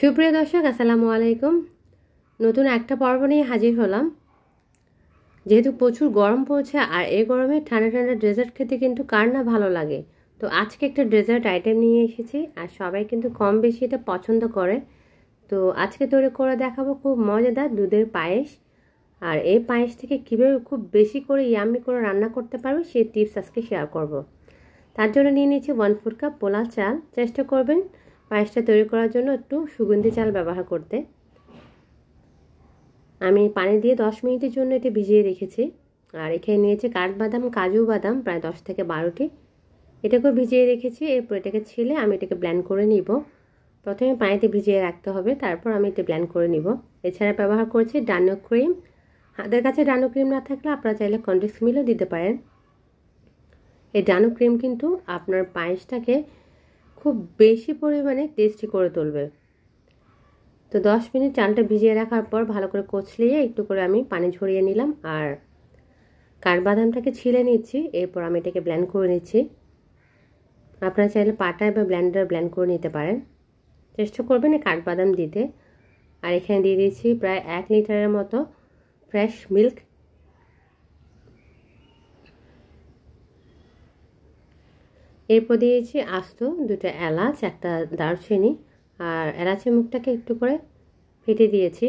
সুপ্রিয় দর্শক আসসালামু আলাইকুম নতুন একটা পর্ব নিয়ে হাজির হলাম যেহেতু প্রচুর গরম পড়ছে আর এই গরমে ঠান্ডা ঠান্ডা ডেজার্ট খেতে কিন্তু কার না ভালো লাগে তো আজকে একটা ডেজার্ট আইটেম নিয়ে এসেছি আর সবাই কিন্তু কম বেশি এটা পছন্দ করে তো আজকে তৈরি করে দেখাবো খুব মজাদার দুধের পায়েস আর এই পায়েস থেকে কীভাবে খুব বেশি করে ইয়ামি করে রান্না করতে পারবে সেই টিপস আজকে শেয়ার করব। তার জন্য নিয়ে নিয়েছি ওয়ান ফোর কাপ পোলা চাল চেষ্টা করবেন পায়েসটা তৈরি করার জন্য একটু সুগন্ধি চাল ব্যবহার করতে আমি পানি দিয়ে দশ মিনিটের জন্য এটি ভিজিয়ে রেখেছি আর এখানে নিয়েছি কাঠবাদাম কাজু বাদাম প্রায় দশ থেকে বারোটি এটাকেও ভিজিয়ে রেখেছি এরপর এটাকে ছিলে আমি এটাকে ব্ল্যান্ড করে নিব প্রথমে পানিতে ভিজিয়ে রাখতে হবে তারপর আমি এটি ব্ল্যান্ড করে নিব এছাড়া ব্যবহার করেছি ডানো ক্রিম হাতের কাছে ডানো ক্রিম না থাকলে আপনারা চাইলে কন্ডেক্স মিলও দিতে পারেন এই ডানো ক্রিম কিন্তু আপনার পায়েসটাকে খুব বেশি পরিমাণে টেস্টি করে তুলবে তো দশ মিনিট চালটা ভিজিয়ে রাখার পর ভালো করে কচলিয়ে একটু করে আমি পানি ঝরিয়ে নিলাম আর কাঠবাদামটাকে ছিলে নিচ্ছি এরপর আমি এটাকে ব্ল্যান্ড করে নিচ্ছি আপনারা চাইলে পাটায় বা ব্ল্যান্ডার ব্ল্যান্ড করে নিতে পারেন চেষ্টা করবেন এই কাঠবাদাম দিতে আর এখানে দিয়ে দিয়েছি প্রায় এক লিটারের মতো ফ্রেশ মিল্ক এরপর দিয়েছি আস্ত দুটো এলাচ একটা দারচিনি আর এলাচের মুখটাকে একটু করে ফেটে দিয়েছি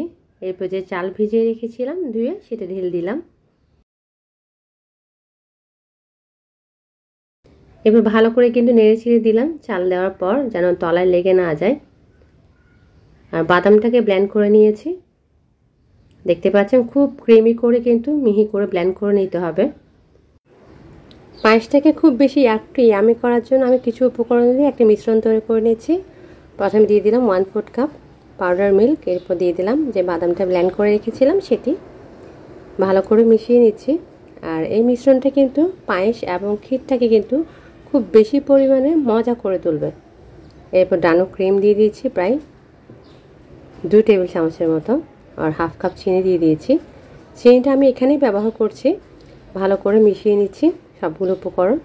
এরপর যে চাল ভিজিয়ে রেখেছিলাম ধুয়ে সেটা ঢেল দিলাম এরপর ভালো করে কিন্তু নেড়ে ছিঁড়ে দিলাম চাল দেওয়ার পর যেন তলায় লেগে না যায় আর বাদামটাকে ব্ল্যান্ড করে নিয়েছি দেখতে পাচ্ছেন খুব ক্রিমি করে কিন্তু মিহি করে ব্ল্যান্ড করে নিতে হবে পায়েসটাকে খুব বেশি একটু ইয়ামি করার জন্য আমি কিছু উপকরণ দিয়ে একটা মিশ্রণ তৈরি করে নিয়েছি প্রথমে দিয়ে দিলাম one fourth cup powder milk এরপর দিয়ে দিলাম যে বাদামটা ব্ল্যান্ড করে রেখেছিলাম সেটি ভালো করে মিশিয়ে নিচ্ছি আর এই মিশ্রণটা কিন্তু পায়েস এবং ক্ষীরটাকে কিন্তু খুব বেশি পরিমাণে মজা করে তুলবে এরপর ডানো ক্রিম দিয়ে দিয়েছি প্রায় দু টেবিল চামচের মতো আর হাফ কাপ চিনি দিয়ে দিয়েছি চিনিটা আমি এখানেই ব্যবহার করছি ভালো করে মিশিয়ে নিচ্ছি সবগুলো উপকরণ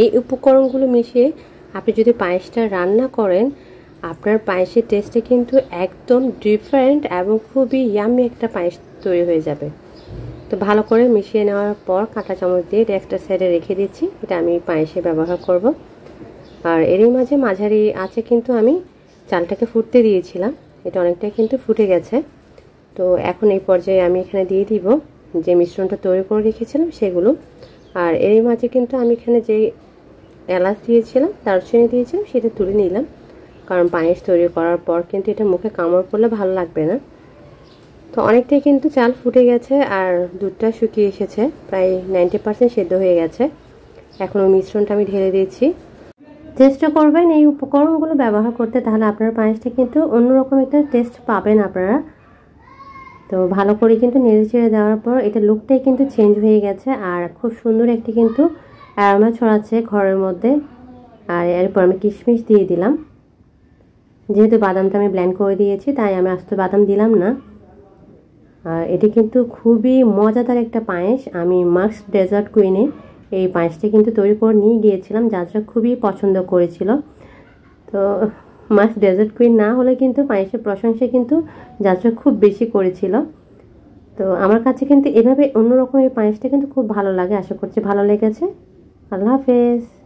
এই উপকরণগুলো মিশিয়ে আপনি যদি পায়েসটা রান্না করেন আপনার পায়েসের টেস্টে কিন্তু একদম ডিফারেন্ট এবং খুবই ইয়ামি একটা পায়েস তৈরি হয়ে যাবে তো ভালো করে মিশিয়ে নেওয়ার পর কাঁটা চামচ দিয়ে এটা একটা সাইডে রেখে দিচ্ছি এটা আমি পায়েসে ব্যবহার করব আর এরই মাঝে মাঝারি আছে কিন্তু আমি চালটাকে ফুটতে দিয়েছিলাম এটা অনেকটাই কিন্তু ফুটে গেছে তো এখন এই পর্যায়ে আমি এখানে দিয়ে দিব যে মিশ্রণটা তৈরি করে রেখেছিলাম সেগুলো আর এর মাঝে কিন্তু আমি এখানে যে এলাচ দিয়েছিলাম দারচিনি দিয়েছিলাম সেটা তুলে নিলাম কারণ পায়েস তৈরি করার পর কিন্তু এটা মুখে কামড় করলে ভালো লাগবে না তো অনেকটাই কিন্তু চাল ফুটে গেছে আর দুধটা শুকিয়ে এসেছে প্রায় নাইনটি পারসেন্ট সেদ্ধ হয়ে গেছে এখন ওই মিশ্রণটা আমি ঢেলে দিয়েছি চেষ্টা করবেন এই উপকরণগুলো ব্যবহার করতে তাহলে আপনার পায়েসটা কিন্তু অন্যরকম একটা টেস্ট পাবেন আপনারা তো ভালো করে কিন্তু নেড়ে ছেড়ে দেওয়ার পর এটা লুকটাই কিন্তু চেঞ্জ হয়ে গেছে আর খুব সুন্দর একটি কিন্তু অ্যারোমা ছড়াচ্ছে ঘরের মধ্যে আর এরপর আমি কিশমিশ দিয়ে দিলাম যেহেতু বাদামটা আমি ব্ল্যান্ড করে দিয়েছি তাই আমি আস্ত বাদাম দিলাম না আর এটি কিন্তু খুবই মজাদার একটা পায়েস আমি মার্কস ডেজার্ট কুইনে এই পায়েসটি কিন্তু তৈরি করে নিয়ে গিয়েছিলাম যাত্রা খুবই পছন্দ করেছিল তো মাস ডেজার্ট কুইন না হলে কিন্তু পায়েসের প্রশংসা কিন্তু যাত্রা খুব বেশি করেছিল তো আমার কাছে কিন্তু এভাবে অন্যরকম এই পায়েসটা কিন্তু খুব ভালো লাগে আশা করছি ভালো লেগেছে আল্লাহ হাফেজ